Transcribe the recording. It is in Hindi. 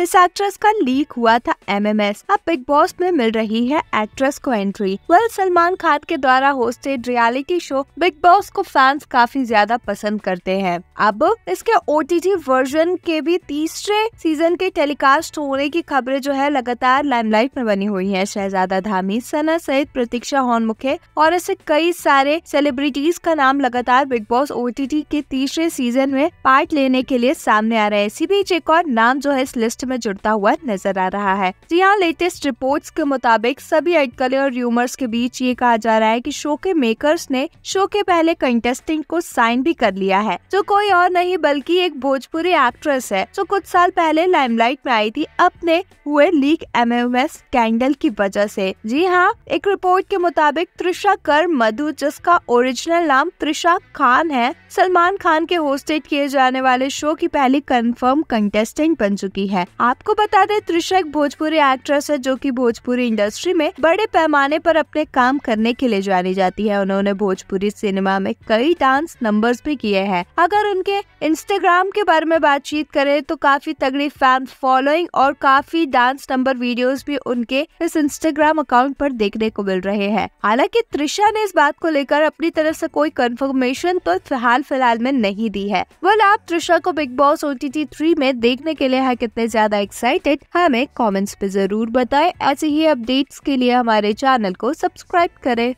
इस एक्ट्रेस का लीक हुआ था एमएमएस अब बिग बॉस में मिल रही है एक्ट्रेस को एंट्री वेल सलमान खान के द्वारा hosted reality show Bigg Boss को फैंस काफी ज्यादा पसंद करते हैं अब इसके ओ वर्जन के भी तीसरे सीजन के टेलीकास्ट होने की खबरें जो है लगातार लाइमलाइट में बनी हुई है शहजादा धामी सना सहित प्रतीक्षा हॉनमुखे और ऐसे कई सारे सेलिब्रिटीज का नाम लगातार बिग बॉस ओ के तीसरे सीजन में पार्ट लेने के लिए सामने आ रहे हैं इसी बीच एक और नाम जो है इस लिस्ट में जुड़ता हुआ नजर आ रहा है जी हाँ लेटेस्ट रिपोर्ट के मुताबिक सभी अटकलें और र्यूमर्स के बीच ये कहा जा रहा है की शो के मेकर्स ने शो के पहले कंटेस्टेंट को साइन भी कर लिया है जो कोई और नहीं बल्कि एक भोजपुरी एक्ट्रेस है जो कुछ साल पहले लाइमलाइट में आई थी अपने हुए leak M M S scandal की वजह से जी हाँ एक रिपोर्ट के मुताबिक त्रिशा कर मधु जिसका ओरिजिनल नाम त्रिशा खान है सलमान खान के होस्टेड किए जाने वाले शो की पहली कंफर्म कंटेस्टेंट बन चुकी है आपको बता दें त्रिशा एक भोजपुरी एक्ट्रेस है जो की भोजपुरी इंडस्ट्री में बड़े पैमाने पर अपने काम करने के लिए जानी जाती है उन्होंने भोजपुरी सिनेमा में कई डांस नंबर भी किए हैं अगर उनके इंस्टाग्राम के बारे में बातचीत करें तो काफी तगड़ी फैन फॉलोइंग और काफी डांस नंबर वीडियोस भी उनके इस इंस्टाग्राम अकाउंट पर देखने को मिल रहे हैं हालांकि त्रिशा ने इस बात को लेकर अपनी तरफ से कोई कंफर्मेशन तो फिलहाल फिलहाल में नहीं दी है वह आप त्रिशा को बिग बॉस ओ टी में देखने के लिए है कितने ज्यादा ज्यादा एक्साइटेड हमें कमेंट्स पे जरूर बताएं ऐसे ही अपडेट्स के लिए हमारे चैनल को सब्सक्राइब करें